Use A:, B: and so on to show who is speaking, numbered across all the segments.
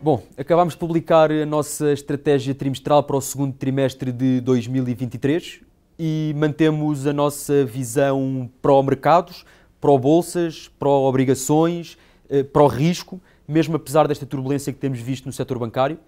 A: Bom, acabámos de publicar a nossa estratégia trimestral para o segundo trimestre de 2023 e mantemos a nossa visão pró-mercados, pró-bolsas, pró-obrigações, eh, pró-risco, mesmo apesar desta turbulência que temos visto no setor bancário.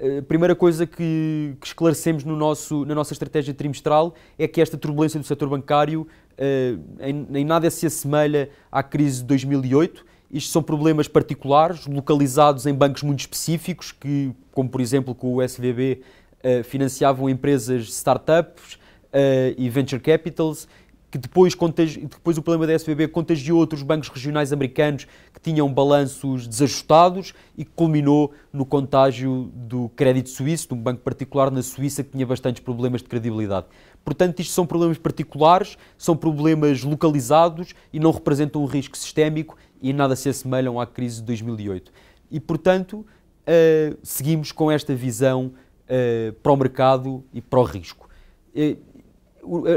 A: Eh, a primeira coisa que, que esclarecemos no nosso, na nossa estratégia trimestral é que esta turbulência do setor bancário eh, em, em nada se assemelha à crise de 2008 isto são problemas particulares, localizados em bancos muito específicos, que, como por exemplo com o SVB, eh, financiavam empresas startups eh, e venture capitals, que depois, depois o problema da SVB contagiou outros bancos regionais americanos que tinham balanços desajustados e que culminou no contágio do crédito suíço, de um banco particular na Suíça que tinha bastantes problemas de credibilidade. Portanto, isto são problemas particulares, são problemas localizados e não representam um risco sistémico e nada se assemelham à crise de 2008. E, portanto, uh, seguimos com esta visão uh, para o mercado e para o risco. Uh,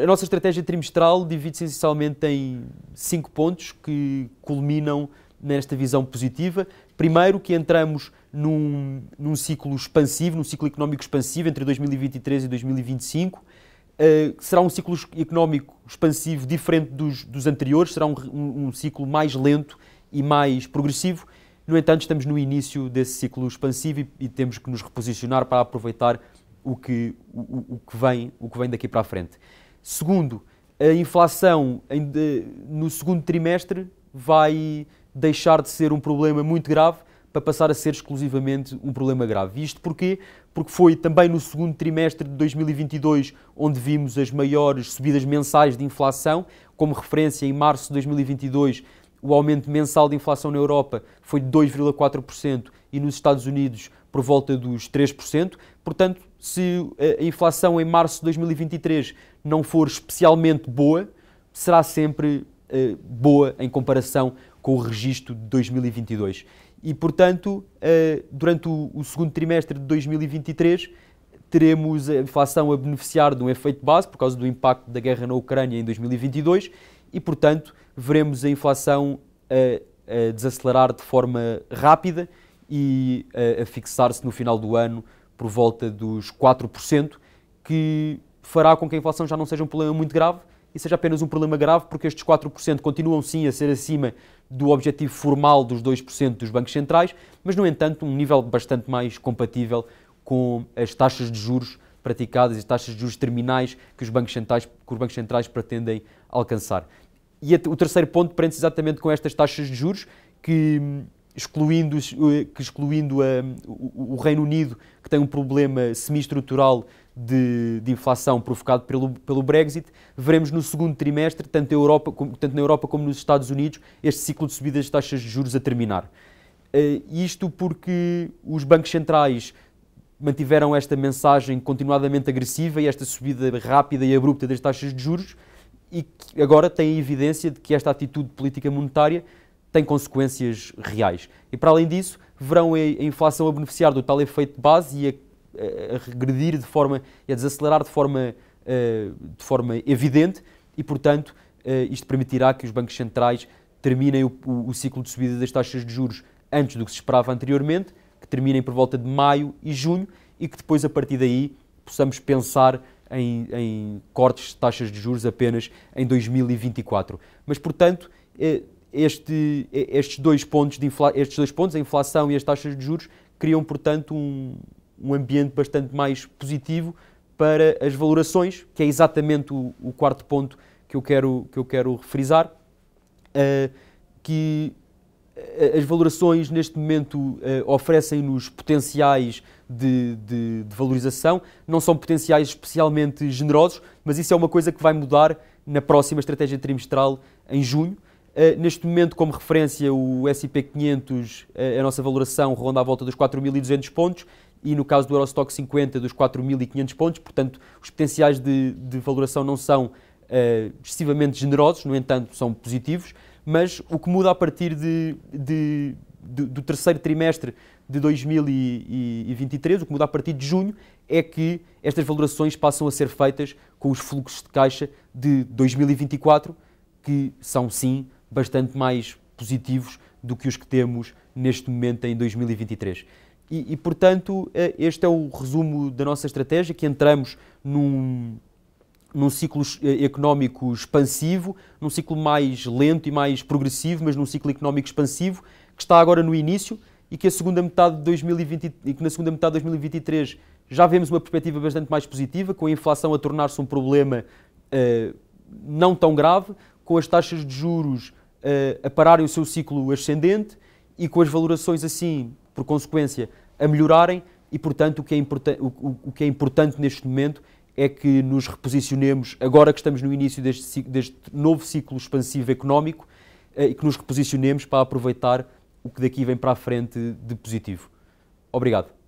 A: a nossa estratégia trimestral divide-se essencialmente em cinco pontos que culminam nesta visão positiva. Primeiro, que entramos num, num ciclo expansivo, num ciclo económico expansivo entre 2023 e 2025. Uh, eh, será um ciclo económico expansivo diferente dos, dos anteriores, será um, um, um ciclo mais lento e mais progressivo. No entanto, estamos no início desse ciclo expansivo e, e temos que nos reposicionar para aproveitar o que, o, o, que, vem, o que vem daqui para a frente. Segundo, a inflação em, no segundo trimestre vai deixar de ser um problema muito grave para passar a ser exclusivamente um problema grave. Isto porquê? Porque foi também no segundo trimestre de 2022 onde vimos as maiores subidas mensais de inflação. Como referência, em março de 2022 o aumento mensal de inflação na Europa foi de 2,4% e nos Estados Unidos por volta dos 3%. Portanto, se eh, a inflação em março de 2023 não for especialmente boa, será sempre uh, boa em comparação com o registro de 2022. E, portanto, uh, durante o, o segundo trimestre de 2023, teremos a inflação a beneficiar de um efeito base por causa do impacto da guerra na Ucrânia em 2022 e, portanto, veremos a inflação a, a desacelerar de forma rápida e a, a fixar-se no final do ano por volta dos 4%, que fará com que a inflação já não seja um problema muito grave e seja apenas um problema grave, porque estes 4% continuam sim a ser acima do objetivo formal dos 2% dos bancos centrais, mas, no entanto, um nível bastante mais compatível com as taxas de juros praticadas e taxas de juros terminais que os bancos centrais, que os bancos centrais pretendem alcançar. E o terceiro ponto prende-se exatamente com estas taxas de juros que excluindo, eh, que excluindo eh, o Reino Unido, que tem um problema semi-estrutural de, de, inflação provocado pelo, pelo Brexit, veremos no segundo trimestre, tanto, Europa, como, tanto na Europa como nos Estados Unidos, este ciclo de subidas de taxas de juros a terminar. Uh, isto porque os bancos centrais mantiveram esta mensagem continuadamente agressiva e esta subida rápida e abrupta das taxas de juros e que agora têm a evidência de que esta atitude política monetária tem consequências reais. E para além disso, verão a inflação a beneficiar do tal efeito de base e a, a regredir de forma e a desacelerar de forma, eh, de forma evidente e, portanto, eh, isto permitirá que os bancos centrais terminem o, o, o ciclo de subida das taxas de juros antes do que se esperava anteriormente que terminem por volta de maio e junho e que depois, a partir daí, possamos pensar em, em cortes de taxas de juros apenas em 2024. Mas, portanto, eh, este, eh, estes, dois pontos de infla, estes dois pontos, a inflação e as taxas de juros, criam, portanto, um, um ambiente bastante mais positivo para as valorações, que é exatamente o, o quarto ponto que eu quero, que eu quero frisar, uh, eh, que eh, as valorações neste momento eh, oferecem-nos potenciais de, de, de, valorização, não são potenciais especialmente generosos, mas isso é uma coisa que vai mudar na próxima estratégia trimestral em junho. Eh, neste momento, como referência, o S&P 500, a nossa valoração ronda à volta dos 4.200 pontos e no caso do Eurostock 50 dos 4.500 pontos, portanto os potenciais de, de valoração não são excessivamente generosos, no entanto são positivos mas o que muda a partir de, de, de, do terceiro trimestre de 2023, o que muda a partir de junho, é que estas valorações passam a ser feitas com os fluxos de caixa de 2024, que são sim bastante mais positivos do que os que temos neste momento em 2023. E, e portanto, eh, este é o resumo da nossa estratégia, que entramos num, num ciclo eh, económico expansivo, num ciclo mais lento e mais progressivo, mas num ciclo económico expansivo, que está agora no início e que, a segunda metade de 2020, e que na segunda metade de 2023 já vemos uma perspectiva bastante mais positiva, com a inflação a tornar-se um problema uh, não tão grave, com as taxas de juros uh, a pararem o seu ciclo ascendente e com as valorações assim, por consequência, a melhorarem e, portanto, o que é, importan o, o, o que é importante neste momento é que nos reposicionemos, agora que estamos no início deste, deste novo ciclo expansivo económico, eh, e que nos reposicionemos para aproveitar o que daqui vem para a frente de positivo. Obrigado.